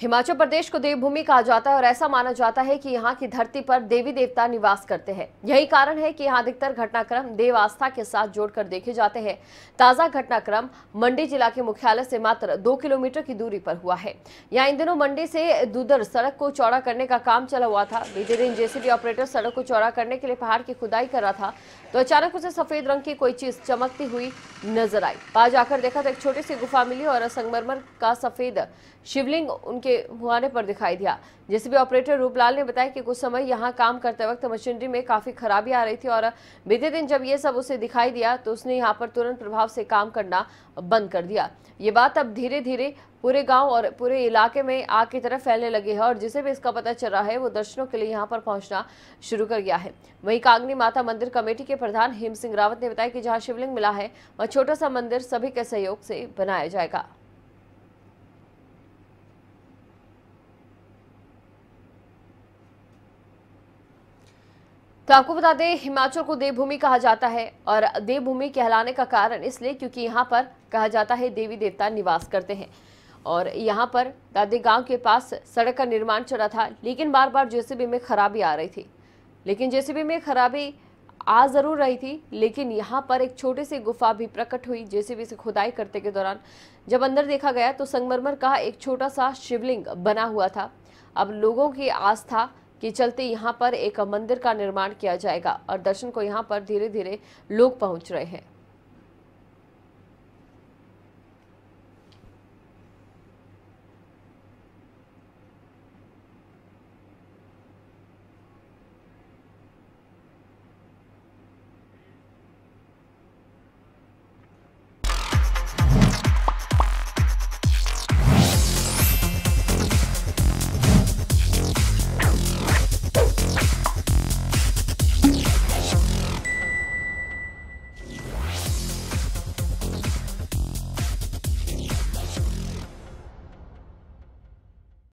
हिमाचल प्रदेश को देवभूमि कहा जाता है और ऐसा माना जाता है कि यहाँ की धरती पर देवी देवता निवास करते हैं यही कारण है कि यहाँ अधिकतर घटनाक्रम देव आस्था के साथ जोड़कर देखे जाते हैं ताजा घटनाक्रम मंडी जिला के मुख्यालय से मात्र दो किलोमीटर की दूरी पर हुआ है यहाँ इन दिनों मंडी से दुदर सड़क को चौड़ा करने का काम चला हुआ था बीते दिन जेसीबी ऑपरेटर सड़क को चौड़ा करने के लिए पहाड़ की खुदाई कर रहा था तो अचानक उसे सफेद रंग की कोई चीज चमकती हुई नजर आई आज जाकर देखा तो एक छोटी सी गुफा मिली और संगमरमर का सफेद शिवलिंग के मुहाने पर दिखाई दिया जेसीबी ऑपरेटर रूपलाल ने बताया कि कुछ समय यहां काम करते वक्त मशीनरी में काफ़ी खराबी आ रही थी और बीते दिन जब ये सब उसे दिखाई दिया तो उसने यहां पर तुरंत प्रभाव से काम करना बंद कर दिया ये बात अब धीरे धीरे पूरे गांव और पूरे इलाके में आग की तरफ फैलने लगे है और जिसे भी इसका पता चल रहा है वो दर्शनों के लिए यहाँ पर पहुंचना शुरू कर गया है वहीं कागनी माता मंदिर कमेटी के प्रधान हेम सिंह रावत ने बताया कि जहाँ शिवलिंग मिला है वहाँ छोटा सा मंदिर सभी के सहयोग से बनाया जाएगा तो आपको बता दें हिमाचल को देवभूमि कहा जाता है और देवभूमि कहलाने का कारण इसलिए क्योंकि यहाँ पर कहा जाता है देवी देवता निवास करते हैं और यहाँ पर दादी गांव के पास सड़क का निर्माण चला था लेकिन बार बार जेसीबी में खराबी आ रही थी लेकिन जेसीबी में खराबी आ ज़रूर रही थी लेकिन यहाँ पर एक छोटी सी गुफा भी प्रकट हुई जेसीबी से खुदाई करते के दौरान जब अंदर देखा गया तो संगमरमर का एक छोटा सा शिवलिंग बना हुआ था अब लोगों की आस्था के चलते यहाँ पर एक मंदिर का निर्माण किया जाएगा और दर्शन को यहाँ पर धीरे धीरे लोग पहुँच रहे हैं